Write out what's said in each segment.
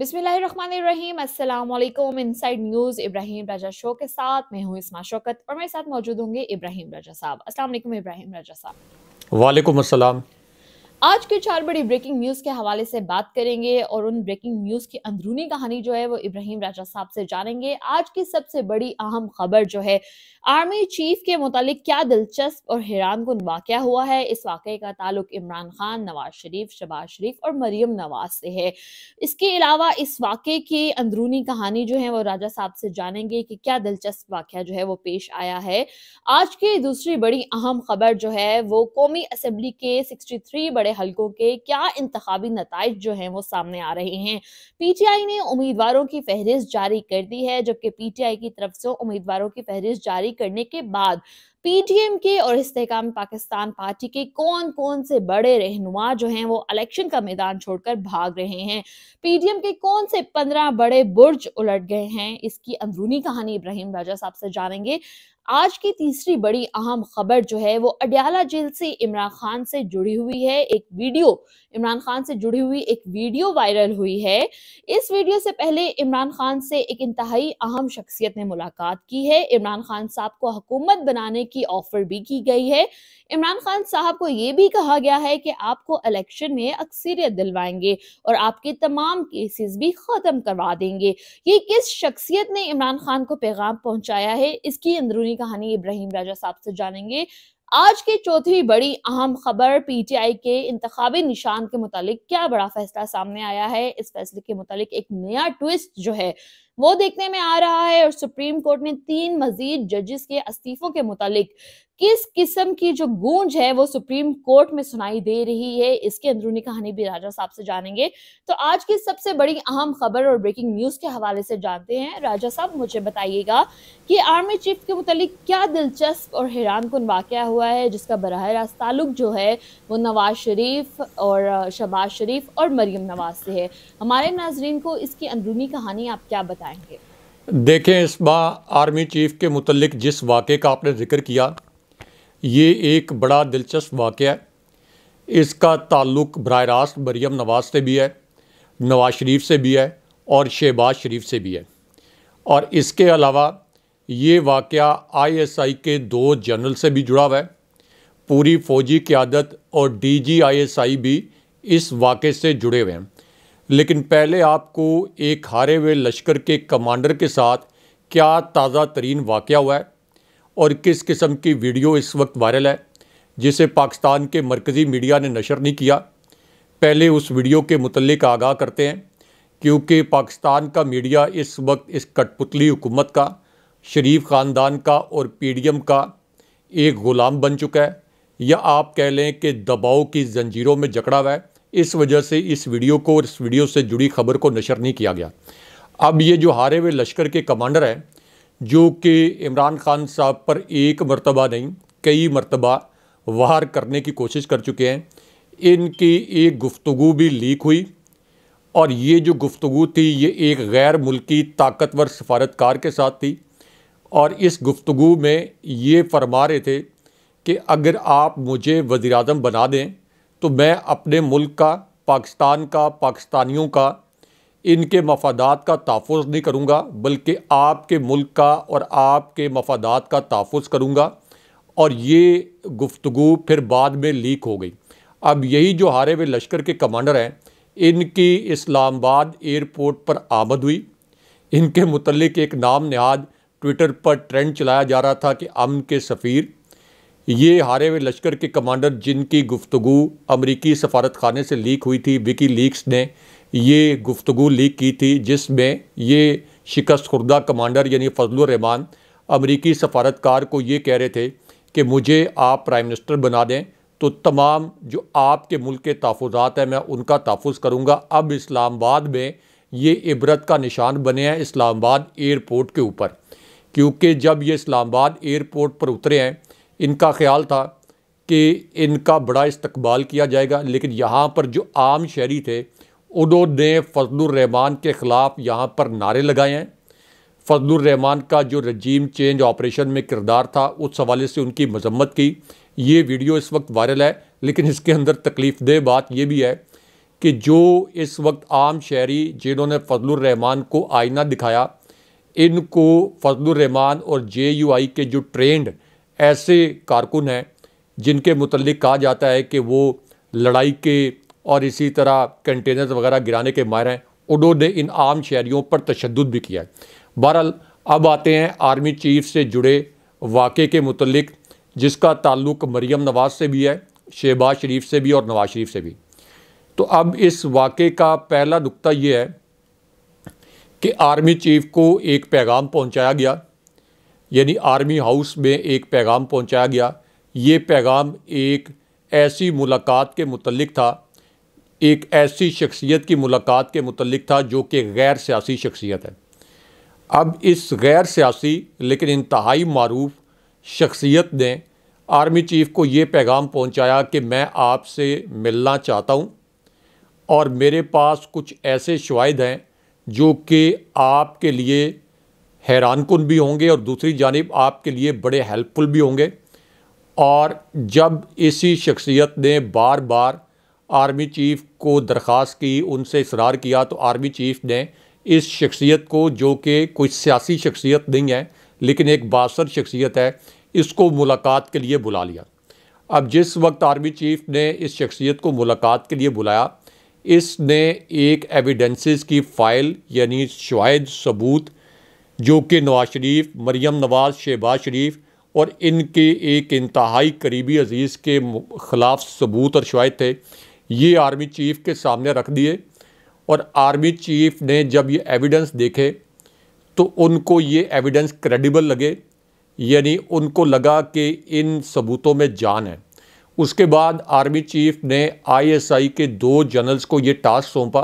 बिस्मिल्लाहिर्रहमानिर्रहीम अस्सलाम वालेकुम inside news Ibrahim Raja show के साथ मैं हूँ इसमा शौकत और मेरे साथ मौजूद होंगे इब्राहिम राजा साहब अस्सलाम वालेकुम इब्राहिम राजा साहब वालेकुम अस्सलाम आज के चार बड़ी ब्रेकिंग न्यूज के हवाले से बात करेंगे और उन ब्रेकिंग न्यूज की अंदरूनी कहानी जो है वो इब्राहिम राजा साहब से जानेंगे आज की सबसे बड़ी अहम खबर जो है आर्मी चीफ के मुतालिक क्या दिलचस्प और हैरान कन वाक़ हुआ है इस वाक़े का ताल्लुक इमरान खान नवाज शरीफ शबाज शरीफ और मरीम नवाज से है इसके अलावा इस वाक़े की अंदरूनी कहानी जो है वो राजा साहब से जानेंगे कि क्या दिलचस्प वाक़ जो है वो पेश आया है आज की दूसरी बड़ी अहम खबर जो है वो कौमी असम्बली के सिक्सटी थ्री बड़े हलकों के क्या इंतबी नतज जो हैं वो सामने आ रहे हैं पीटीआई ने उम्मीदवारों की फहरिस्त जारी कर दी है जबकि पीटीआई की तरफ से उम्मीदवारों की फहरिस्त जारी करने के बाद पीटीएम के और इस्तेकाम पाकिस्तान पार्टी के कौन कौन से बड़े रहनुमा जो हैं वो इलेक्शन का मैदान छोड़कर भाग रहे हैं पीटीएम के कौन से पंद्रह बड़े बुर्ज उलट गए हैं इसकी अंदरूनी कहानी इब्राहिम राजा साहब से जानेंगे आज की तीसरी बड़ी अहम खबर जो है वो अडियाला जेल से इमरान खान से जुड़ी हुई है एक वीडियो इमरान खान से जुड़ी हुई एक वीडियो वायरल हुई है इस वीडियो से पहले इमरान खान से एक इंतहाई अहम शख्सियत ने मुलाकात की है इमरान खान साहब को हुकूमत बनाने की ऑफर भी की गई है इमरान खान साहब को ये भी कहा गया है कि आपको इलेक्शन में अक्सरियत दिलवाएंगे और आपके तमाम केसेस भी ख़त्म करवा देंगे ये किस शख्सियत ने इमरान खान को पैगाम पहुंचाया है इसकी अंदरूनी की कहानी इब्राहिम राजा साहब से जानेंगे आज की चौथी बड़ी अहम खबर पीटीआई के इंतबी निशान के मुतालिक क्या बड़ा फैसला सामने आया है इस फैसले के मुतालिक एक नया ट्विस्ट जो है वो देखने में आ रहा है और सुप्रीम कोर्ट ने तीन मजीद जजेस के इस्तीफों के मुतालिक किस किस्म की जो गूंज है वो सुप्रीम कोर्ट में सुनाई दे रही है इसके अंदरूनी कहानी भी राजा साहब से जानेंगे तो आज की सबसे बड़ी अहम खबर और ब्रेकिंग न्यूज के हवाले से जानते हैं राजा साहब मुझे बताइएगा कि आर्मी चीफ के मुतालिक क्या दिलचस्प और हैरान कन वाक़ हुआ है जिसका बरह रास्त ताल्लुक जो है वो नवाज शरीफ और शबाज शरीफ और मरीम नवाज से है हमारे नाजरन को इसकी अंदरूनी कहानी आप क्या बताएंगे देखें इस बार आर्मी चीफ के मुतलिक जिस वाक़े का आपने जिक्र किया ये एक बड़ा दिलचस्प वाक़ है इसका ताल्लुक़ बरह रास्त मरीम नवाज़ से भी है नवाज शरीफ से भी है और शहबाज शरीफ से भी है और इसके अलावा ये वाक़ आई के दो जनरल से भी जुड़ा हुआ है पूरी फ़ौजी क़्यादत और डी जी आई एस आई भी इस वाक़े से जुड़े हुए हैं लेकिन पहले आपको एक हारे हुए लश्कर के कमांडर के साथ क्या ताज़ा तरीन वाक़ हुआ है और किस किस्म की वीडियो इस वक्त वायरल है जिसे पाकिस्तान के मरकज़ी मीडिया ने नशर नहीं किया पहले उस वीडियो के मतलब आगाह करते हैं क्योंकि पाकिस्तान का मीडिया इस वक्त इस कठपुतली हुकूमत का शरीफ ख़ानदान का और पी डी एम का एक ग़ुलाम बन चुका है या आप कह लें कि दबाव की जंजीरों में जकड़ा हुआ है इस वजह से इस वीडियो को और इस वीडियो से जुड़ी खबर को नशर नहीं किया गया अब ये जो हारे हुए लश्कर के कमांडर हैं जो कि इमरान खान साहब पर एक मरतबा नहीं कई मरतबा वार करने की कोशिश कर चुके हैं इनकी एक गुफ्तु भी लीक हुई और ये जो गुफ्तु थी ये एक गैर मुल्की ताकतवर सफारतकार के साथ थी और इस गुफ्तु में ये फरमा रहे थे कि अगर आप मुझे वज़ी बना दें तो मैं अपने मुल्क का पाकिस्तान का पाकिस्तानियों का इनके मफादात का तहफ़ नहीं करूँगा बल्कि आपके मुल्क का और आपके मफादात का तहफ़ करूँगा और ये गुफ्तु फिर बाद में लीक हो गई अब यही जो हारे हुए लश्कर के कमांडर हैं इनकी इस्लामाबाद एयरपोर्ट पर आमद हुई इनके मतलब एक नाम नहाद ट्विटर पर ट्रेंड चलाया जा रहा था कि अमन के सफ़ीर ये हारे हुए लश्कर के कमांडर जिनकी गुफ्तु अमरीकी सफारत खाने से लीक हुई थी विकी लीक्स ने ये गुफ्तु लीक की थी जिसमें ये शिकस्त खुर्दा कमांडर यानी फजलरहमान अमरीकी सफारतकार को ये कह रहे थे कि मुझे आप प्राइम मिनिस्टर बना दें तो तमाम जो आपके मुल्क के तहफ़ात हैं मैं उनका तहफ़ करूँगा अब इस्लामाबाद में ये इबरत का निशान बने हैं इस्लामाबाद एयरपोर्ट के ऊपर क्योंकि जब ये इस्लामाबाद एयरपोर्ट पर उतरे हैं इनका ख्याल था कि इनका बड़ा इस्तबाल किया जाएगा लेकिन यहाँ पर जो आम शहरी थे उन्होंने फजलरहमान के ख़िलाफ़ यहाँ पर नारे लगाए हैं फजलरहमान का जो रजीम चेंज ऑपरेशन में किरदार था उस हवाले से उनकी मजम्मत की ये वीडियो इस वक्त वायरल है लेकिन इसके अंदर तकलीफ दे बात यह भी है कि जो इस वक्त आम शहरी जिन्होंने फजलरहमान को आईना दिखाया इनको फजलरहमान और जे यू आई के जो ट्रेंड ऐसे कारकुन हैं जिनके मतलब कहा जाता है कि वो लड़ाई के और इसी तरह कंटेनर्स वगैरह गिराने के मायर हैं उन्होंने इन आम शहरीों पर तशद भी किया है बहरहाल अब आते हैं आर्मी चीफ से जुड़े वाक़े के मतलब जिसका ताल्लुक मरीम नवाज़ से भी है शहबाज शरीफ से भी और नवाज शरीफ से भी तो अब इस वाक़े का पहला नुकता ये है कि आर्मी चीफ को एक पैगाम पहुंचाया गया यानी आर्मी हाउस में एक पैगाम पहुंचाया गया ये पैगाम एक ऐसी मुलाकात के मतलब था एक ऐसी शख्सियत की मुलाकात के मतलब था जो कि गैर सियासी शख्सियत है अब इस गैर सियासी लेकिन इंतहाई मरूफ शख्सियत ने आर्मी चीफ़ को ये पैगाम पहुंचाया कि मैं आपसे मिलना चाहता हूं और मेरे पास कुछ ऐसे शवाद हैं जो कि आपके लिए हैरान कन भी होंगे और दूसरी जानब आपके लिए बड़े हेल्पफुल भी होंगे और जब इसी शख्सियत ने बार बार आर्मी चीफ़ को दरख्वास्त की उनसे इसरार किया तो आर्मी चीफ़ ने इस शख्सियत को जो कि कोई सियासी शख्सियत नहीं है लेकिन एक बासर शख्सियत है इसको मुलाकात के लिए बुला लिया अब जिस वक्त आर्मी चीफ़ ने इस शख्सियत को मुलाकात के लिए बुलाया इसने एक एविडेंसेस की फ़ाइल यानी शायद सबूत जो कि नवाज शरीफ मरियम नवाज शहबाज शरीफ और इनके एक इंतहाई करीबी अजीज़ के ख़िलाफ़ सबूत और शायद थे ये आर्मी चीफ के सामने रख दिए और आर्मी चीफ ने जब ये एविडेंस देखे तो उनको ये एविडेंस क्रेडिबल लगे यानी उनको लगा कि इन सबूतों में जान है उसके बाद आर्मी चीफ ने आईएसआई के दो जनरल्स को ये टास्क सौंपा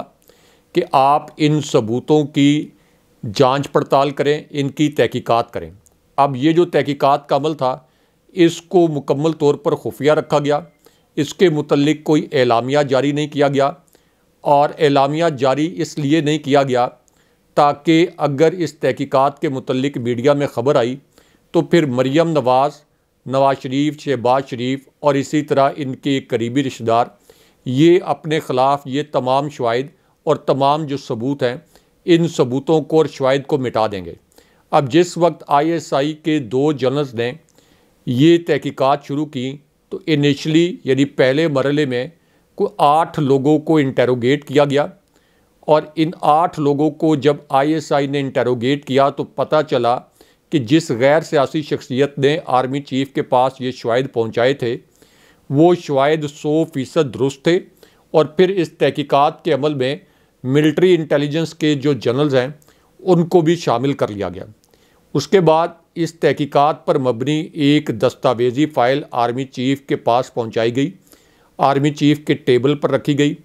कि आप इन सबूतों की जांच पड़ताल करें इनकी तहकीकात करें अब ये जो तहकीकात का अमल था इसको मुकम्मल तौर पर खुफिया रखा गया इसके मतलब कोई एलामिया जारी नहीं किया गया और एलामिया जारी इसलिए नहीं किया गया ताकि अगर इस तहकीकात के मतलब मीडिया में ख़बर आई तो फिर मरीम नवाज़ नवाज शरीफ शहबाज शरीफ और इसी तरह इनके करीबी रिश्तेदार ये अपने ख़िलाफ़ ये तमाम शवाद और तमाम जो सबूत हैं इन सबूतों को और शवाद को मिटा देंगे अब जिस वक्त आईएसआई के दो जर्नल्स ने ये तहकीकात शुरू की तो इनिशली यानी पहले मरले में कोई आठ लोगों को इंटेरोगेट किया गया और इन आठ लोगों को जब आईएसआई ने इंटेरोगेट किया तो पता चला कि जिस गैर सियासी शख्सियत ने आर्मी चीफ के पास ये शवाद पहुँचाए थे वो शवाद सौ फीसद दुरुस्त थे और फिर इस तहकीक़ात के अमल में मिलिट्री इंटेलिजेंस के जो जनरल्स हैं उनको भी शामिल कर लिया गया उसके बाद इस तहकीकात पर मबनी एक दस्तावेजी फ़ाइल आर्मी चीफ़ के पास पहुंचाई गई आर्मी चीफ़ के टेबल पर रखी गई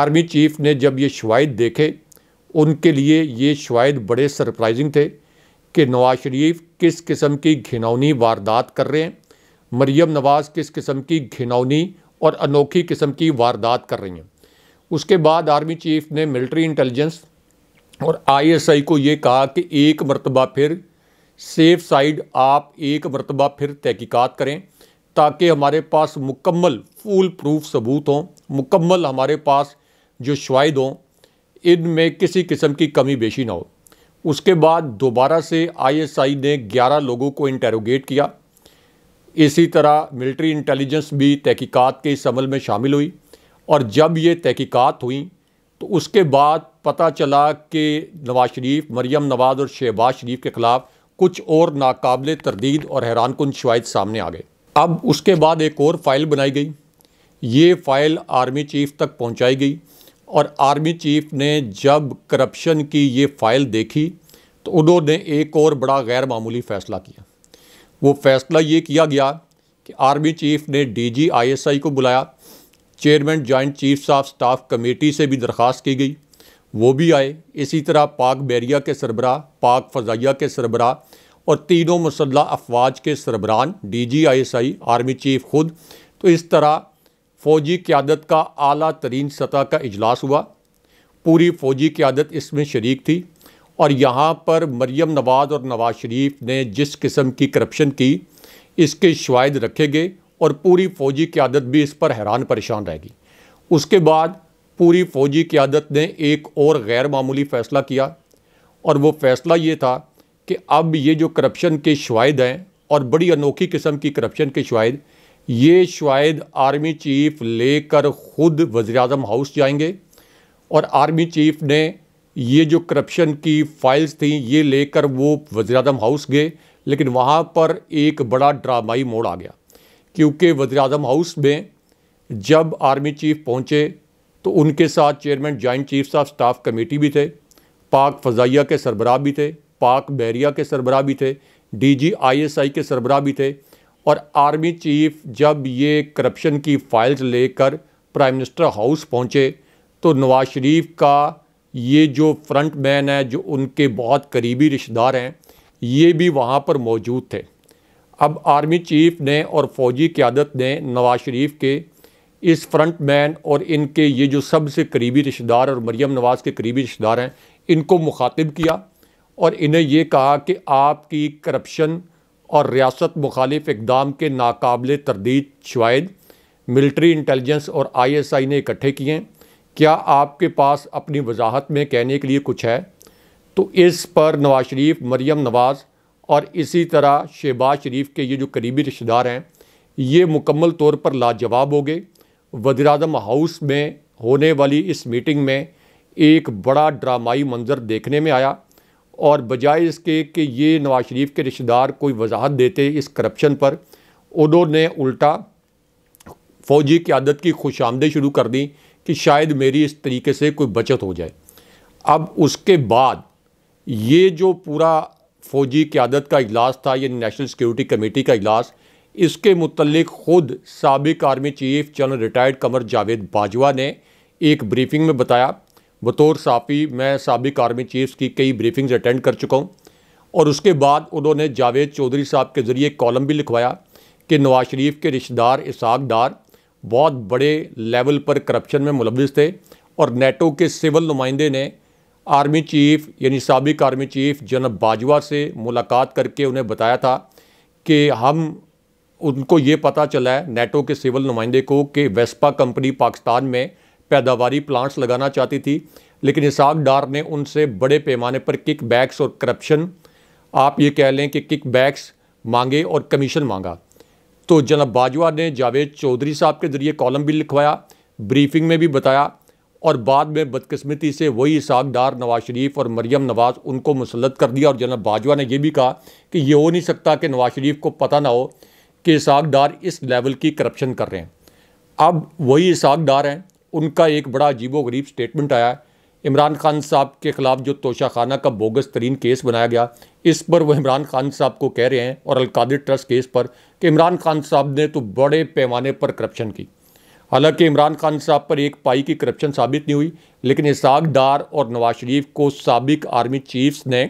आर्मी चीफ़ ने जब ये शवाद देखे उनके लिए ये शवाद बड़े सरप्राइजिंग थे कि नवाज शरीफ किस किस्म की घिनौनी वारदात कर रहे हैं मरियम नवाज़ किस किस्म की घिनौनी और अनोखी किस्म की वारदात कर रही हैं उसके बाद आर्मी चीफ़ ने मिलिट्री इंटेलिजेंस और आईएसआई को ये कहा कि एक मरतबा फिर सेफ साइड आप एक मरतबा फिर तहकीकात करें ताकि हमारे पास मुकम्मल फूल प्रूफ सबूत हों मुकम्मल हमारे पास जो शवाद हों इन में किसी किस्म की कमी बेशी ना हो उसके बाद दोबारा से आईएसआई ने 11 लोगों को इंटेरोगेट किया इसी तरह मिलिट्री इंटेलिजेंस भी तहकीकात के इस अमल में शामिल हुई और जब ये तहकीकात हुई तो उसके बाद पता चला कि नवाज शरीफ मरियम नवाज और शहबाज शरीफ के ख़िलाफ़ कुछ और नाकबले तरदीद और हैरान कन शवाद सामने आ गए अब उसके बाद एक और फाइल बनाई गई ये फ़ाइल आर्मी चीफ़ तक पहुंचाई गई और आर्मी चीफ़ ने जब करप्शन की ये फ़ाइल देखी तो उन्होंने एक और बड़ा गैर मामूली फ़ैसला किया वो फ़ैसला ये किया गया कि आर्मी चीफ़ ने एस आई को बुलाया chairman joint chiefs of staff committee से भी दरख्वास्त की गई वो भी आए इसी तरह पाक बैरिया के सरबरा पाक फ़जाइया के सरबराह और तीनों मुसल्ह अफवाज के सरबरान D G I S I army chief खुद तो इस तरह फ़ौजी क़्यादत का अली तरीन सतह का इजलास हुआ पूरी फ़ौजी क़्यादत इसमें शरीक थी और यहाँ पर मरियम नवाज़ और नवाज़ शरीफ ने जिस किस्म की करप्शन की इसके शवायद रखे गए और पूरी फ़ौजी क़्यादत भी इस पर हैरान परेशान रहेगी उसके बाद पूरी फौजी क्यादत ने एक और गैर मामूली फ़ैसला किया और वो फ़ैसला ये था कि अब ये जो करप्शन के शवाद हैं और बड़ी अनोखी किस्म की करप्शन के शवाद ये शवाद आर्मी चीफ लेकर ख़ुद वज़ी हाउस जाएंगे और आर्मी चीफ ने ये जो करप्शन की फाइल्स थी ये लेकर वो वज़ी हाउस गए लेकिन वहाँ पर एक बड़ा ड्रामाई मोड़ आ गया क्योंकि वज़ी हाउस में जब आर्मी चीफ पहुँचे तो उनके साथ chairman joint chiefs of staff committee भी थे पाक फ़जाइया के सरबराह भी थे पाक बैरिया के सरबराह भी थे एस आई के सरबराह भी थे और आर्मी चीफ जब ये करप्शन की फाइल्स लेकर प्राइम मिनिस्टर हाउस पहुँचे तो नवाज शरीफ का ये जो फ्रंट मैन है जो उनके बहुत करीबी रिश्तेदार हैं ये भी वहाँ पर मौजूद थे अब आर्मी चीफ ने और फौजी क्यादत ने नवाज शरीफ के इस फ्रंट मैन और इनके ये जो सबसे करीबी रिश्तेदार और मरियम नवाज़ के करीबी रिश्तेदार हैं इनको मुखातिब किया और इन्हें ये कहा कि आपकी करप्शन और रियासत मुखालिफ इकदाम के नाकबले तरदीद शवाद मिल्ट्री इंटेलिजेंस और आई एस आई ने इकट्ठे किए हैं क्या आपके पास अपनी वजाहत में कहने के लिए कुछ है तो इस पर नवाज शरीफ मरियम नवाज़ और इसी तरह शहबाज शरीफ के ये जो करीबी रिश्तेदार हैं ये मुकम्मल तौर पर लाजवाब हो गए वजीर अजम हाउस में होने वाली इस मीटिंग में एक बड़ा ड्रामाई मंजर देखने में आया और बजाय इसके कि ये नवाज शरीफ के रिश्तेदार कोई वजाहत देते इस करप्शन पर उन्होंने उल्टा फ़ौजी क्यादत की आमदे शुरू कर दी कि शायद मेरी इस तरीके से कोई बचत हो जाए अब उसके बाद ये जो पूरा फ़ौजी क्यादत का इजलास था यानी नेशनल सिक्योरिटी कमेटी का इजलास इसके मुतलिक खुद सबक army chief general retired Qamar Javed Bajwa ने एक ब्रीफिंग में बताया बतौर साफ़ी मैं सबक आर्मी चीफ्स की कई ब्रीफिंग्स अटेंड कर चुका हूँ और उसके बाद उन्होंने जावेद चौधरी साहब के ज़रिए कॉलम भी लिखवाया कि नवाज शरीफ के रिश्तेदार इसहाकदार बहुत बड़े लेवल पर करप्शन में मुलविस थे और नेटो के सिविल नुमाइंदे ने आर्मी चीफ यानी सबक आर्मी चीफ जनरल बाजवा से मुलाकात करके उन्हें बताया था कि हम उनको ये पता चला है नेटो के सिविल नुमाइंदे को कि वेस्पा कंपनी पाकिस्तान में पैदावारी प्लांट्स लगाना चाहती थी लेकिन इसाक डार ने उनसे बड़े पैमाने पर किक बैक्स और करप्शन आप ये कह लें कि किक बैक्स मांगे और कमीशन मांगा तो जनाब बाजवा ने जावेद चौधरी साहब के ज़रिए कॉलम भी लिखवाया ब्रीफिंग में भी बताया और बाद में बदकस्मती से वही इसाक डार नवाज शरीफ और मरियम नवाज़ उनको मुसलत कर दिया और जनाब बाजवा ने यह भी कहा कि ये हो नहीं सकता कि नवाज शरीफ को पता ना हो कि इसहाकदार इस लेवल की करप्शन कर रहे हैं अब वही डार हैं उनका एक बड़ा अजीबो गरीब स्टेटमेंट आया है इमरान खान साहब के ख़िलाफ़ जो तोशा खाना का बोगस तरीन केस बनाया गया इस पर वह इमरान खान साहब को कह रहे हैं और अलकादिर ट्रस्ट केस पर कि इमरान खान साहब ने तो बड़े पैमाने पर करप्शन की हालांकि इमरान खान साहब पर एक पाई की करप्शन साबित नहीं हुई लेकिन इसाक डार और नवाज शरीफ को सबक आर्मी चीफ्स ने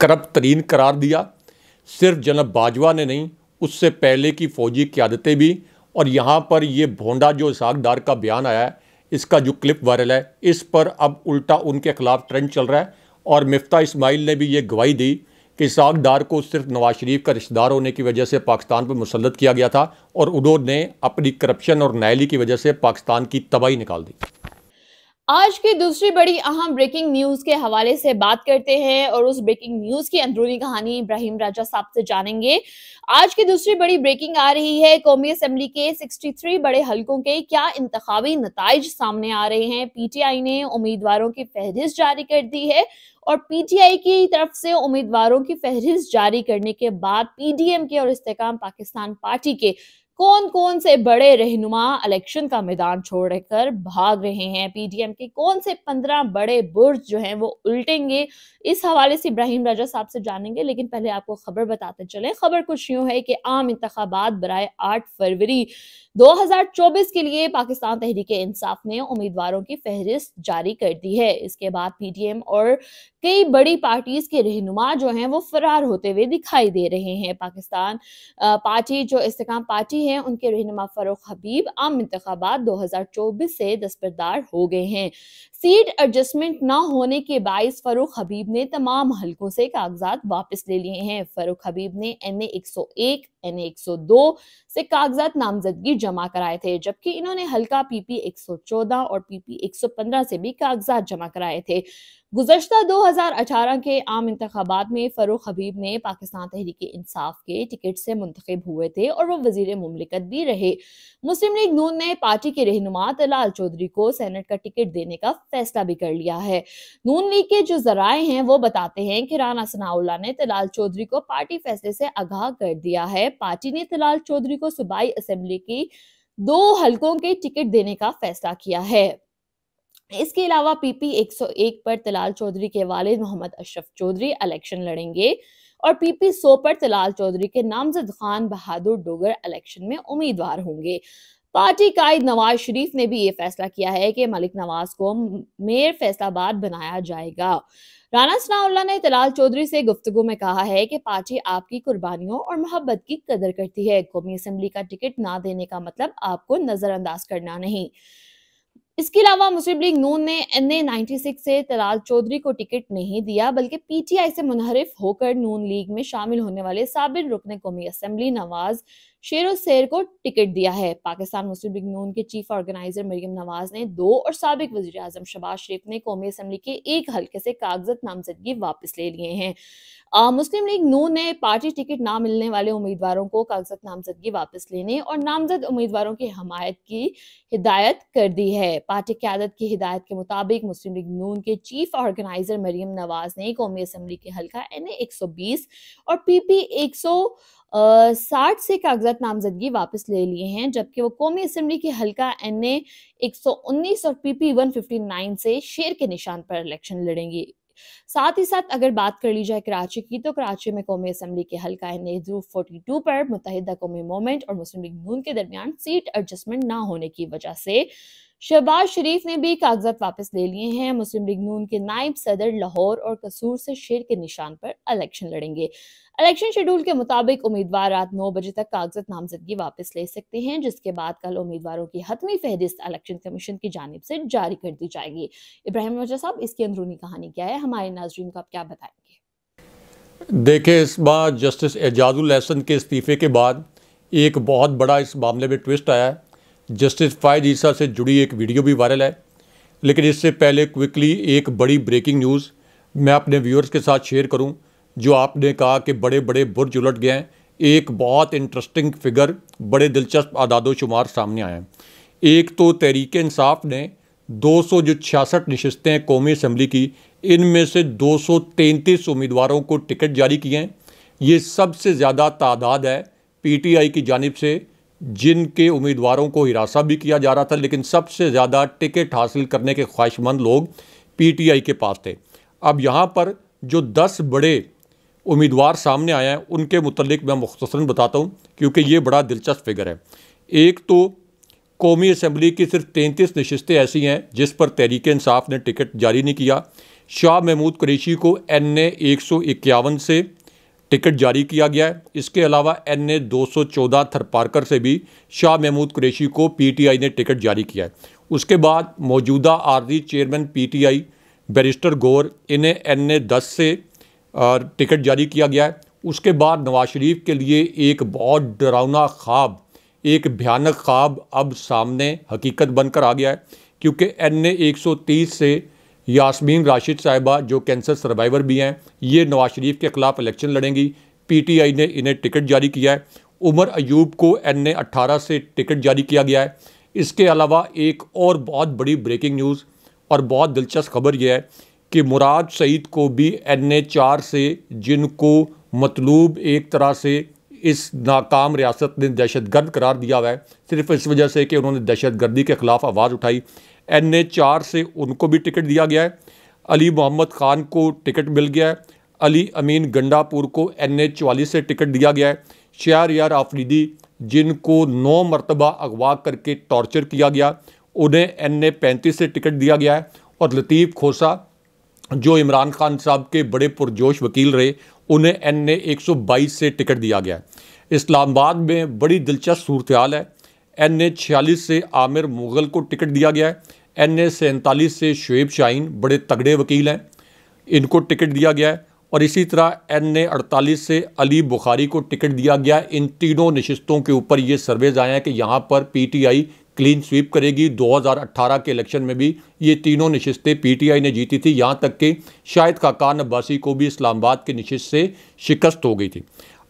करप्ट तरीन करार दिया सिर्फ जनब बाजवा ने नहीं उससे पहले की फ़ौजी क्यादतें भी और यहाँ पर ये भोंडा जो इसाकदार का बयान आया है इसका जो क्लिप वायरल है इस पर अब उल्टा उनके खिलाफ ट्रेंड चल रहा है और मिफ्ता इस्माइल ने भी ये गवाही दी कि इसाकदार को सिर्फ नवाज शरीफ का रिश्तेदार होने की वजह से पाकिस्तान पर मुसलत किया गया था और उन्होंने अपनी करप्शन और नायली की वजह से पाकिस्तान की तबाही निकाल दी आज की दूसरी बड़ी अहम ब्रेकिंग न्यूज के हवाले से बात करते हैं और उस ब्रेकिंग न्यूज की अंदरूनी कहानी इब्राहिम राजा साहब से जानेंगे आज की दूसरी बड़ी ब्रेकिंग आ रही है कौमी असम्बली के 63 बड़े हलकों के क्या इंतवी नतज सामने आ रहे हैं पीटीआई ने उम्मीदवारों की फहरिस्त जारी कर दी है और पीटीआई की तरफ से उम्मीदवारों की फहरिस्त जारी करने के बाद पीडीएम के और इस्तेकाम पाकिस्तान पार्टी के कौन कौन से बड़े रहनुमा इलेक्शन का मैदान छोड़कर भाग रहे हैं पीडीएम के कौन से पंद्रह बड़े बुर्ज जो हैं वो उल्टेंगे इस हवाले से इब्राहिम राजा साहब से जानेंगे लेकिन पहले आपको खबर बताते चले खबर कुछ यूं है कि आम इंतबात बरए आठ फरवरी 2024 के लिए पाकिस्तान तहरीक इंसाफ ने उम्मीदवारों की फहरिस्त जारी कर दी है इसके बाद पीडीएम और कई बड़ी पार्टीज के रहनुमा जो हैं वो फरार होते हुए दिखाई दे रहे हैं पाकिस्तान पार्टी जो इसकाम पार्टी है हैं उनके रहनमा फ़रूख हबीब आम इंतबात 2024 चौबीस से दस्तरदार हो गए हैं सीट एडजस्टमेंट ना होने के बायस फ़रूख हबीब ने तमाम हलकों से कागजात वापस ले लिए हैं फ़रूख हबीब ने एन ए एक सौ एक एन 102 से कागजात नामजदगी जमा कराए थे जबकि इन्होंने हल्का पीपी 114 और पीपी 115 से भी कागजात जमा कराए थे गुजशत 2018 के आम इंतबात में फ़रूख हबीब ने पाकिस्तान तहरीक इंसाफ के टिकट से मुंतखब हुए थे और वो वजीर ममलिकत भी रहे मुस्लिम लीग नून ने पार्टी के रहनुमा तलाल चौधरी को सेनेट का टिकट देने का फैसला भी कर लिया है नून लीग के जो जराए हैं वो बताते हैं कि राना सनाउल्ला ने तलाल चौधरी को पार्टी फैसले से आगाह कर दिया है पार्टी ने तलाल चौधरी को सुबाई असेंबली की दो हलकों के टिकट देने का फैसला किया है इसके अलावा पीपी 101 पर तलाल चौधरी के वालिद मोहम्मद अशरफ चौधरी इलेक्शन लड़ेंगे और पीपी 100 पर तलाल चौधरी के नामजद खान बहादुर डोगर इलेक्शन में उम्मीदवार होंगे पार्टी कायद नवाज शरीफ ने भी ये फैसला किया है कि मलिक नवाज को मेयर फैसलाबाद बनाया जाएगा राना सनाउल्ला ने तलाल चौधरी से गुफ्तगु में कहा है कि पार्टी आपकी कुर्बानियों और मोहब्बत की कदर करती है कौमी असम्बली का टिकट ना देने का मतलब आपको नजरअंदाज करना नहीं इसके अलावा मुस्लिम लीग नून ने एन ए नाइन्टी सिक्स से तलाल चौधरी को टिकट नहीं दिया बल्कि पीटीआई से मुनहरिफ होकर नून लीग में शामिल होने वाले साबिर रुकने कौमी असम्बली नवाज शेर और शेर को टिकट दिया है पाकिस्तान मुस्लिम लीग नून के चीफ ऑर्गेनाइजर मरियम नवाज ने दो और सबक वजी अजम शबाज शरीफ ने कौमी असम्बली के एक हल्के से कागजत नामजदगी वापस ले लिए हैं मुस्लिम लीग नून ने पार्टी टिकट ना मिलने वाले उम्मीदवारों को कागजत नामजदगी वापस लेने और नामजद उम्मीदवारों की हमायत की हिदायत कर दी है पार्टी क्यादत की हिदायत के मुताबिक मुस्लिम लीग नून के चीफ ऑर्गेनाइजर मरियम नवाज ने कौमी असम्बली के हल्का एन ए एक सौ बीस और पी पी एक सौ साठ से कागजात नामजदगी वापस ले लिए हैं जबकि वो कौमी असम्बली के हल्का एन ए एक सौ उन्नीस और P P one fifty nine से शेर के निशान पर इलेक्शन लड़ेंगी साथ ही साथ अगर बात कर ली जाए कराची की तो कराची में कौमी असम्बली के हल्का एन ए फोर्टी टू पर मुतहदा कौमी मोमेंट और मुस्लिम लीग नून के दरमियान सीट एडजस्टमेंट ना होने की वजह से शहबाज शरीफ ने भी कागजात वापस ले लिए हैं मुस्लिम लीग नून के नायब सदर लाहौर और कसूर से शेर के निशान पर इलेक्शन लड़ेंगे इलेक्शन शेड्यूल के मुताबिक उम्मीदवार रात नौ बजे तक कागजात नामजदगी वापस ले सकते हैं जिसके बाद कल उम्मीदवारों की हतमी फहरिस्त इलेक्शन कमीशन की जानब से जारी कर दी जाएगी इब्राहिम साहब इसकी अंदरूनी कहानी क्या है हमारे नाजरन को आप क्या बताएंगे देखिए इस बार जस्टिस एजाजुल एहसन के इस्तीफे के बाद एक बहुत बड़ा इस मामले में ट्विस्ट आया है जस्टिस फायद ईसा से जुड़ी एक वीडियो भी वायरल है लेकिन इससे पहले क्विकली एक बड़ी ब्रेकिंग न्यूज़ मैं अपने व्यूअर्स के साथ शेयर करूं जो आपने कहा कि बड़े बड़े बुर्ज उलट गए हैं एक बहुत इंटरेस्टिंग फिगर बड़े दिलचस्प आदादोशुमार सामने आए हैं एक तो तहरीक इंसाफ ने दो सौ जो छियासठ नशस्तें कौमी असम्बली की इनमें से दो सौ तैंतीस उम्मीदवारों को टिकट जारी किए हैं ये सबसे ज़्यादा तादाद है आई की जानब से जिनके उम्मीदवारों को हिरासा भी किया जा रहा था लेकिन सबसे ज़्यादा टिकट हासिल करने के ख्वाहिशमंद लोग पीटीआई के पास थे अब यहाँ पर जो दस बड़े उम्मीदवार सामने आए हैं उनके मतलब मैं मुख्तसरा बताता हूँ क्योंकि ये बड़ा दिलचस्प फिगर है एक तो कौमी असम्बली की सिर्फ तैंतीस नशस्तें ऐसी हैं जिस पर तहरीक इंसाफ ने टिकट जारी नहीं किया शाह महमूद क्रेशी को एन ए एक सौ इक्यावन से टिकट जारी किया गया है इसके अलावा एन ए दो सौ चौदह थरपारकर से भी शाह महमूद कुरेशी को पी टी आई ने टिकट जारी किया है उसके बाद मौजूदा आरजी chairman P T I barrister Gohar इन्हें एन ए दस से टिकट जारी किया गया है उसके बाद नवाज शरीफ के लिए एक बहुत डरावना ख्वाब एक भयानक ख्वाब अब सामने हकीकत बनकर आ गया है क्योंकि एन ए एक सौ तीस से यासमीन राशिद साहिबा जो कैंसर सर्वाइवर भी हैं ये नवाज शरीफ के ख़िलाफ़ इलेक्शन लड़ेंगी पीटीआई ने इन्हें टिकट जारी किया है उमर अयूब को एन ए अट्ठारह से टिकट जारी किया गया है इसके अलावा एक और बहुत बड़ी ब्रेकिंग न्यूज़ और बहुत दिलचस्प खबर यह है कि मुराद सईद को भी एन ए चार से जिनको मतलूब एक तरह से इस नाकाम रियासत ने दहशत गर्द करार दिया हुआ है सिर्फ इस वजह से कि उन्होंने दहशत गर्दी के ख़िलाफ़ आवाज़ उठाई एन ए चार से उनको भी टिकट दिया गया है अली मोहम्मद ख़ान को टिकट मिल गया है अली अमीन गंडापुर को एन ए चवालीस से टिकट दिया गया है शार यार आफरीदी जिनको नौ मरतबा अगवा करके टॉर्चर किया गया उन्हें एन ए पैंतीस से टिकट दिया गया है और लतीफ़ खोसा जो इमरान खान साहब के बड़े पुरजोश वकील रहे उन्हें एन ए एक सौ बाईस से टिकट दिया गया है इस्लामाबाद में बड़ी दिलचस्प सूरत हाल है एन ए छियालीस से आमिर मुग़ल को टिकट दिया गया है एन ए सैंतालीस से शुएब शाहीन बड़े तगड़े वकील हैं इनको टिकट दिया गया है और इसी तरह एन ए अड़तालीस से अली बुखारी को टिकट दिया गया है इन तीनों नशस्तों के ऊपर ये सर्वेज आए हैं कि यहाँ पर P T I clean sweep करेगी 2018 के इलेक्शन में भी ये तीनों नशस्तें पीटीआई ने जीती थी यहाँ तक कि शायद खाकान अब्बासी को भी इस्लामाबाद की नशस्त से शिकस्त हो गई थी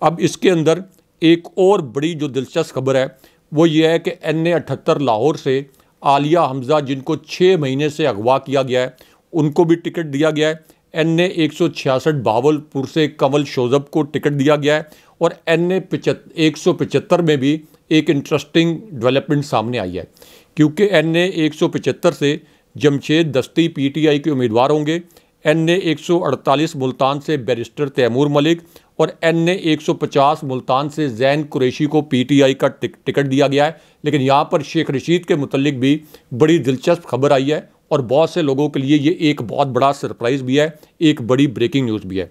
अब इसके अंदर एक और बड़ी जो दिलचस्प खबर है वो ये है कि एन ए अठहत्तर लाहौर से आलिया हमजा जिनको छः महीने से अगवा किया गया है उनको भी टिकट दिया गया है एन ए एक सौ छियासठ बावलपुर से कंवल शोजब को टिकट दिया गया है और एन ने एक सौ पचहत्तर में भी एक इंटरेस्टिंग डेवलपमेंट सामने आई है क्योंकि एन ए एक सौ पचहत्तर से जमशेद दस्ती पी टी आई के उम्मीदवार होंगे एन ए एक मुल्तान से बैरिस्टर तैमूर मलिक और एन ए एक मुल्तान से जैन कुरैशी को पीटीआई का टिक, टिकट दिया गया है लेकिन यहाँ पर शेख रशीद के मुतलिक भी बड़ी दिलचस्प खबर आई है और बहुत से लोगों के लिए ये एक बहुत बड़ा सरप्राइज़ भी है एक बड़ी ब्रेकिंग न्यूज़ भी है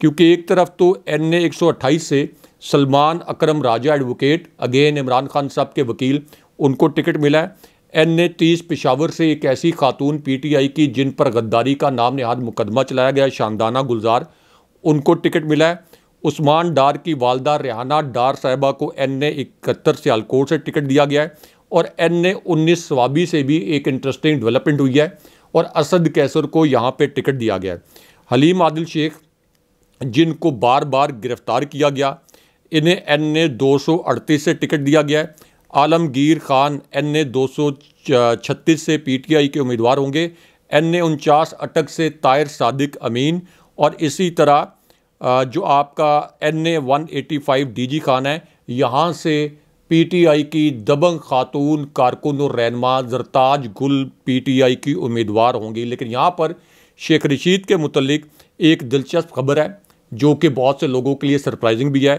क्योंकि एक तरफ तो एन ए एक से सलमान अकरम राजा एडवोकेट अगेन इमरान खान साहब के वकील उनको टिकट मिला है एन ए तीस पिशावर से एक ऐसी खातून पी टी आई की जिन पर गद्दारी का नाम नहाद मुकदमा चलाया गया शानदाना गुलजार उनको टिकट मिला है उस्मान डार की वालदा रेहाना डार साहबा को एन ए इकहत्तर सियालकोट से टिकट दिया गया है और एन ए उन्नीस स्वाबी से भी एक इंटरेस्टिंग डेवलपमेंट हुई है और असद कैसर को यहाँ पर टिकट दिया गया है हलीम आदिल शेख जिनको बार बार गिरफ्तार किया गया इन्हें एन ए दो सौ अड़तीस से टिकट दिया गया है आलमगीर खान एन ए दो से पीटीआई के उम्मीदवार होंगे एन ए उनचास अटक से तायर सादिक अमीन और इसी तरह जो आपका N A one eighty five D G Khan है यहाँ से पी टी आई की दबंग खातून कारकुन और रहनमा जरताज गुल पी टी आई की उम्मीदवार होंगी लेकिन यहाँ पर शेख रशीद के मुतलिक एक दिलचस्प खबर है जो कि बहुत से लोगों के लिए सरप्राइजिंग भी है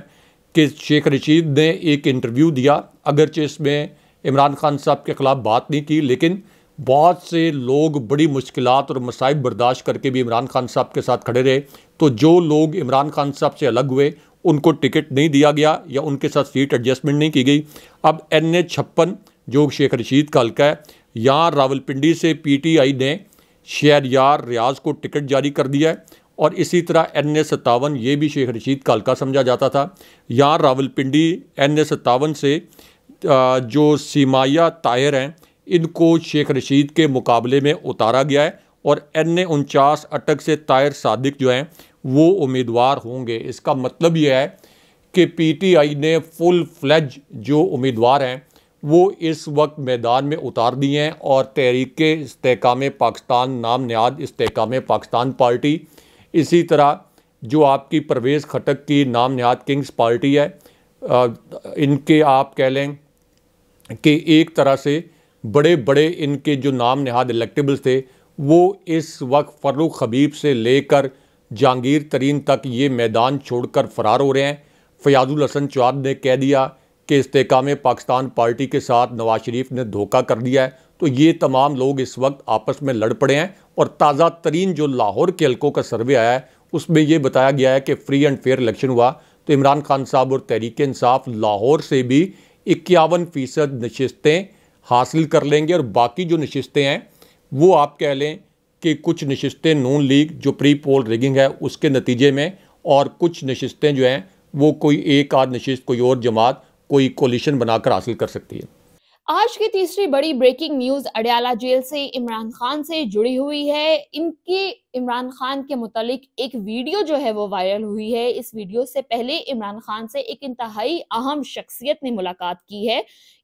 कि शेख रशीद ने एक इंटरव्यू दिया अगरचे इसमें इमरान खान साहब के ख़िलाफ़ बात नहीं की लेकिन बहुत से लोग बड़ी मुश्किल और मसाइब बर्दाश्त करके भी इमरान खान साहब के साथ खड़े रहे तो जो लोग इमरान खान साहब से अलग हुए उनको टिकट नहीं दिया गया या उनके साथ सीट एडजस्टमेंट नहीं की गई अब एन ए छप्पन जो शेख रशीद का हल्का है यहाँ रावलपिंडी से पीटीआई ने शहरयार रियाज को टिकट जारी कर दिया है और इसी तरह एन ए सत्तावन ये भी शेख रशीद काल का समझा जाता था यहाँ रावलपिंडी एन ए सत्तावन से जो सीमाया तायर हैं इनको शेख रशीद के मुकाबले में उतारा गया है और एन ए उनचास अटक से तायर सादिक जो हैं वो उम्मीदवार होंगे इसका मतलब यह है कि पीटीआई ने फुल फ्लैज जो उम्मीदवार हैं वो इस वक्त मैदान में उतार दिए हैं और तहरीक इस्तेकाम पाकिस्तान नाम नयाद इस्तेकाम पाकिस्तान पार्टी इसी तरह जो आपकी प्रवेश खटक की नाम नहाद किंग्स पार्टी है इनके आप कह लें कि एक तरह से बड़े बड़े इनके जो नाम नहाद इलेक्टेबल्स थे वो इस वक्त फर्रुख हबीब से लेकर जहांगीर तरीन तक ये मैदान छोड़कर फ़रार हो रहे हैं फ़याज़ुल हसन चौहान ने कह दिया कि इस्तेकाम पाकिस्तान पार्टी के साथ नवाज शरीफ ने धोखा कर दिया है तो ये तमाम लोग इस वक्त आपस में लड़ पड़े हैं और ताज़ा तरीन जो लाहौर के हलकों का सर्वे आया है उसमें ये बताया गया है कि फ्री एंड फेयर इलेक्शन हुआ तो इमरान खान साहब और तहरीक इंसाफ लाहौर से भी इक्यावन फ़ीसद नशस्तें हासिल कर लेंगे और बाकी जो नशस्तें हैं वो आप कह लें कि कुछ नशस्तें नून लीग जो प्री पोल रिगिंग है उसके नतीजे में और कुछ नशस्तें जो हैं वो कोई एक आध नशस्त कोई और जमात कोई कोलिशन बनाकर हासिल कर सकती है आज की तीसरी बड़ी ब्रेकिंग न्यूज अडयाला जेल से इमरान खान से जुड़ी हुई है इनके इमरान खान के मुतलिक एक वीडियो जो है वो वायरल हुई है इस वीडियो से पहले इमरान खान से एक इंतहाई अहम शख्सियत ने मुलाकात की है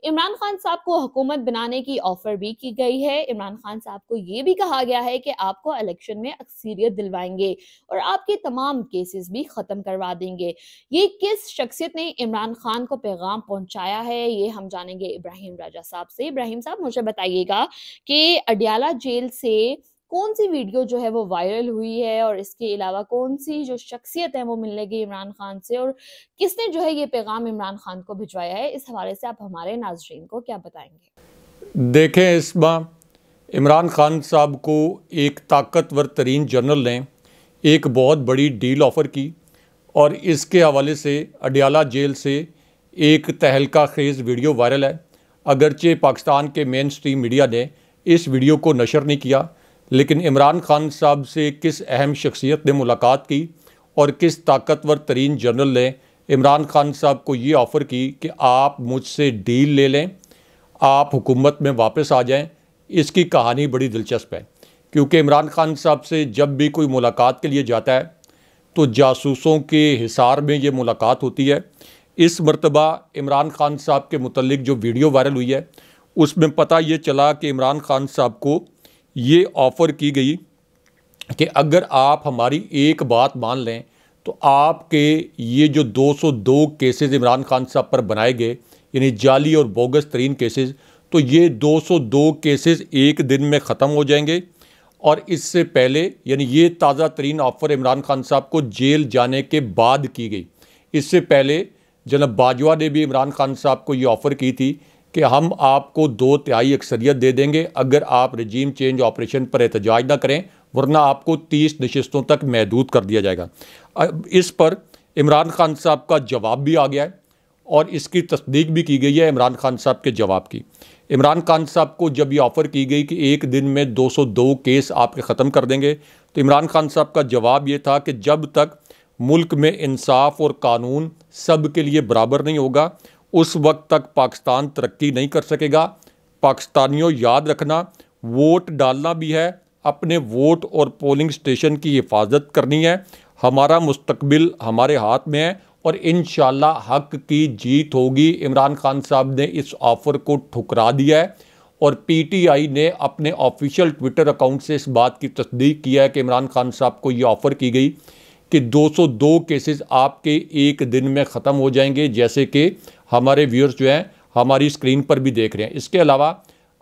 इमरान खान साहब को हुकूमत बनाने की ऑफर भी की गई है इमरान खान साहब को ये भी कहा गया है कि आपको इलेक्शन में अक्सरियत दिलवाएंगे और आपके तमाम केसेस भी ख़त्म करवा देंगे ये किस शख्सियत ने इमरान खान को पैगाम पहुंचाया है ये हम जानेंगे इब्राहिम राजा साहब से इब्राहिम साहब मुझे बताइएगा कि अडियाला जेल से कौन सी वीडियो जो है वो वायरल हुई है और इसके अलावा कौन सी जो शख्सियत है वो मिलने गई इमरान खान से और किसने जो है ये पैगाम इमरान खान को भिजवाया है इस हवाले से आप हमारे नाजरीन को क्या बताएंगे देखें बार इमरान खान साहब को एक ताकतवर तरीन जनरल ने एक बहुत बड़ी डील ऑफ़र की और इसके हवाले से अडियाला जेल से एक तहलका खेज वीडियो वायरल है अगरचे पाकिस्तान के मेन स्ट्रीम मीडिया ने इस वीडियो को नशर नहीं किया लेकिन इमरान खान साहब से किस अहम शख्सियत ने मुलाकात की और किस ताकतवर तरीन जनरल ने इमरान खान साहब को ये ऑफ़र की कि आप मुझसे डील ले लें आप हुकूमत में वापस आ जाएं इसकी कहानी बड़ी दिलचस्प है क्योंकि इमरान खान साहब से जब भी कोई मुलाकात के लिए जाता है तो जासूसों के हिसार में ये मुलाकात होती है इस मरतबा इमरान खान साहब के मतलब जो वीडियो वायरल हुई है उसमें पता ये चला कि इमरान खान साहब को ये ऑफ़र की गई कि अगर आप हमारी एक बात मान लें तो आपके ये जो 202 केसेस इमरान खान साहब पर बनाए गए यानी जाली और बोगस तरीन केसेस तो ये 202 केसेस एक दिन में ख़त्म हो जाएंगे और इससे पहले यानी ये ताज़ा तरीन ऑफ़र इमरान खान साहब को जेल जाने के बाद की गई इससे पहले जनाब बाजवा ने भी इमरान खान साहब को ये ऑफ़र की थी कि हम आपको दो तिहाई अक्सरियत दे देंगे अगर आप रजीम चेंज ऑपरेशन पर एहतजाज ना करें वरना आपको तीस नशस्तों तक महदूद कर दिया जाएगा इस पर इमरान खान साहब का जवाब भी आ गया है और इसकी तस्दीक भी की गई है इमरान खान साहब के जवाब की इमरान खान साहब को जब ये ऑफ़र की गई कि एक दिन में 202 केस आपके ख़त्म कर देंगे तो इमरान खान साहब का जवाब ये था कि जब तक मुल्क में इंसाफ और कानून सब के लिए बराबर नहीं होगा उस वक्त तक पाकिस्तान तरक्की नहीं कर सकेगा पाकिस्तानियों याद रखना वोट डालना भी है अपने वोट और पोलिंग स्टेशन की हिफाजत करनी है हमारा मुस्तबिल हमारे हाथ में है और इन हक की जीत होगी इमरान खान साहब ने इस ऑफ़र को ठुकरा दिया है और पीटीआई ने अपने ऑफिशियल ट्विटर अकाउंट से इस बात की तस्दीक किया है कि इमरान खान साहब को ये ऑफ़र की गई कि 202 केसेस आपके एक दिन में ख़त्म हो जाएंगे जैसे कि हमारे व्यूअर्स जो हैं हमारी स्क्रीन पर भी देख रहे हैं इसके अलावा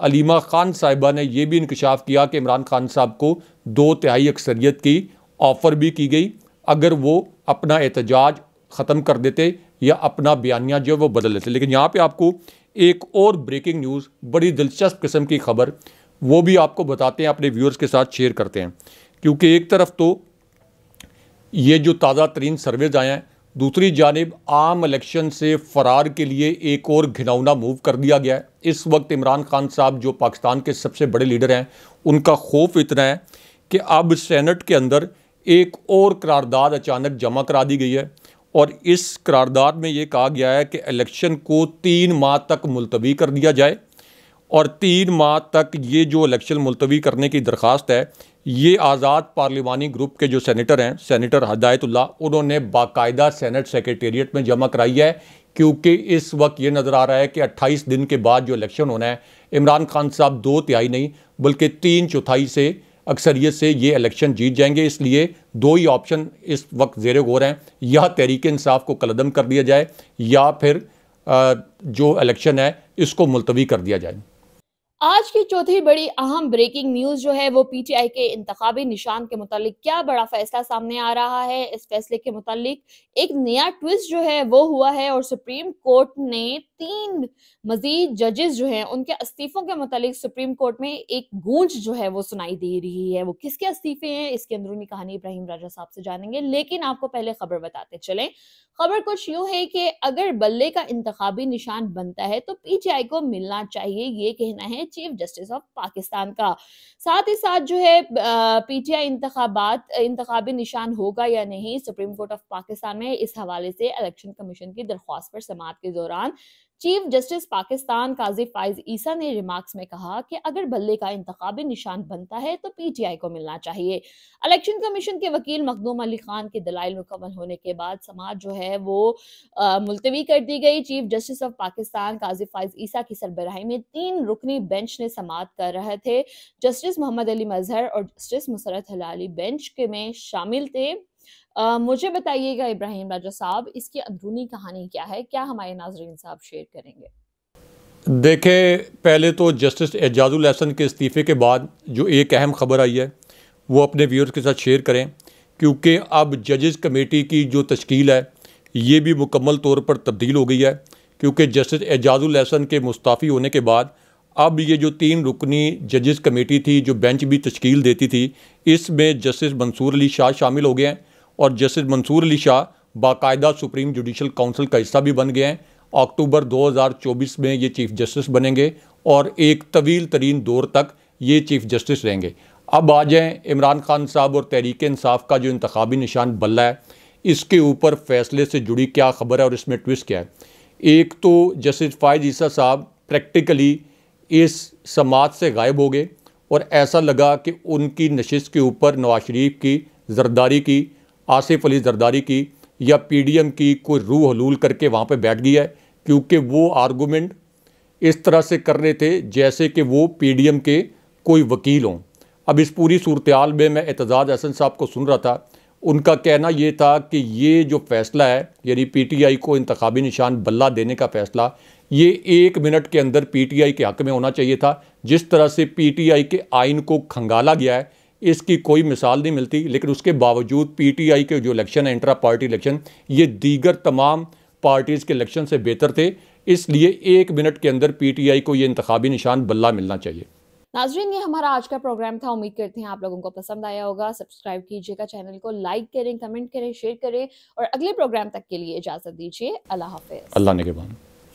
अलीमा ख़ान साहिबा ने यह भी इंकशाफ किया कि इमरान खान साहब को दो तिहाई अक्सरियत की ऑफ़र भी की गई अगर वो अपना एहतजाज ख़त्म कर देते या अपना बयानिया जो है वो बदल लेते लेकिन यहाँ पर आपको एक और ब्रेकिंग न्यूज़ बड़ी दिलचस्प किस्म की खबर वो भी आपको बताते हैं अपने व्यूअर्स के साथ शेयर करते हैं क्योंकि एक तरफ तो ये जो ताज़ा तरीन सर्वेज आए हैं दूसरी जानब आम इलेक्शन से फ़रार के लिए एक और घिनौना मूव कर दिया गया है इस वक्त इमरान खान साहब जो पाकिस्तान के सबसे बड़े लीडर हैं उनका खौफ इतना है कि अब सेनेट के अंदर एक और करारदाद अचानक जमा करा दी गई है और इस करारदाद में ये कहा गया है कि इलेक्शन को तीन माह तक मुलतवी कर दिया जाए और तीन माह तक ये जो इलेक्शन मुलतवी करने की दरख्वास्त है ये आज़ाद पार्लिमानी ग्रुप के जो सेनेटर हैं सेनेटर हदायतुल्ला उन्होंने बाकायदा सेनेट सेक्रेटेरिएट में जमा कराई है क्योंकि इस वक्त ये नज़र आ रहा है कि 28 दिन के बाद जो इलेक्शन होना है इमरान खान साहब दो तिहाई नहीं बल्कि तीन चौथाई से अक्सरियत से ये इलेक्शन जीत जाएंगे इसलिए दो ही ऑप्शन इस वक्त जेर गौर हैं या तहरीक इंसाफ को कलदम कर दिया जाए या फिर जो इलेक्शन है इसको मुलतवी कर दिया जाए आज की चौथी बड़ी अहम ब्रेकिंग न्यूज जो है वो पीटीआई के इंतबी निशान के मुतालिक क्या बड़ा फैसला सामने आ रहा है इस फैसले के मुतालिक एक नया ट्विस्ट जो है वो हुआ है और सुप्रीम कोर्ट ने तीन मजीद जजेस जो हैं उनके इस्तीफों के मतलब सुप्रीम कोर्ट में एक गूंज जो है वो सुनाई दे रही है वो किसके इस्तीफे हैं इसके अंदरूनी कहानी इब्राहिम राजा साहब से जानेंगे लेकिन आपको पहले खबर बताते चलें खबर कुछ यूं है कि अगर बल्ले का इंतबी निशान बनता है तो पीटीआई को मिलना चाहिए ये कहना है चीफ जस्टिस ऑफ पाकिस्तान का साथ ही साथ जो है पीटीआई इंतबात इंतबी निशान होगा या नहीं सुप्रीम कोर्ट ऑफ पाकिस्तान में इस हवाले से इलेक्शन कमीशन की दरख्वास्त पर समात के दौरान चीफ जस्टिस पाकिस्तान काजी फाइज ईसा ने रिमार्क्स में कहा कि अगर बल्ले का इंतबी निशान बनता है तो पीटीआई को मिलना चाहिए इलेक्शन कमीशन के वकील मखदूम अली खान के दलाइल मुकम्मल होने के बाद समाज जो है वो मुलतवी कर दी गई chief justice of Pakistan Qazi Faez Isa की सरबराही में तीन रुकनी बेंच ने समात कर रहे थे जस्टिस मोहम्मद अली मजहर और जस्टिस मुसरत हलाली बेंच के में शामिल थे मुझे बताइएगा इब्राहिम राजा साहब इसकी अंदरूनी कहानी क्या है क्या हमारे नाजरीन साहब शेयर करेंगे देखें पहले तो जस्टिस एजाजुल एहसन के इस्तीफ़े के बाद जो एक अहम खबर आई है वो अपने व्यूअर्स के साथ शेयर करें क्योंकि अब जजेस कमेटी की जो तश्कील है ये भी मुकम्मल तौर पर तब्दील हो गई है क्योंकि जस्टिस एजाजुल एहसन के मुस्ताफ़ी होने के बाद अब ये जो तीन रुकनी जजेस कमेटी थी जो बेंच भी तश्कील देती थी इसमें जस्टिस मंसूर अली शाह शामिल हो गए हैं और जस्टिस मंसूर अली शाह बाकायदा सुप्रीम जुडिशल काउंसिल का हिस्सा भी बन गए हैं अक्टूबर 2024 में ये चीफ जस्टिस बनेंगे और एक तवील तरीन दौर तक ये चीफ जस्टिस रहेंगे अब आ जाएँ इमरान खान साहब और तहरीक इंसाफ का जो इंतबी निशान बल्ला है इसके ऊपर फैसले से जुड़ी क्या खबर है और इसमें ट्विस्ट क्या है एक तो जस्टिस फायद ईसा साहब प्रैक्टिकली इस समाज से गायब हो गए और ऐसा लगा कि उनकी नशिश के ऊपर नवाज शरीफ की जरदारी की आसिफ अली जरदारी की या पीडीएम की कोई रूह हलूल करके वहाँ पे बैठ गया है क्योंकि वो आर्गूमेंट इस तरह से कर रहे थे जैसे कि वो पीडीएम के कोई वकील हों अब इस पूरी सूरत में मैं एतजाज़ हसन साहब को सुन रहा था उनका कहना ये था कि ये जो फैसला है यानी पीटीआई को इंतबी निशान बल्ला देने का फैसला ये एक मिनट के अंदर पीटीआई के हक में होना चाहिए था जिस तरह से पीटीआई के आइन को खंगाला गया है इसकी कोई मिसाल नहीं मिलती लेकिन उसके बावजूद पीटीआई के जो इलेक्शन है इंट्रा पार्टी इलेक्शन ये दीगर तमाम पार्टीज़ के इलेक्शन से बेहतर थे इसलिए एक मिनट के अंदर पीटीआई को ये इंतबी निशान बल्ला मिलना चाहिए नाजरीन ये हमारा आज का प्रोग्राम था उम्मीद करते हैं आप लोगों को पसंद आया होगा सब्सक्राइब कीजिएगा चैनल को लाइक करें कमेंट करें शेयर करें और अगले प्रोग्राम तक के लिए इजाज़त दीजिए अल्लाह हाफिज़ अल्लाह ने के बाद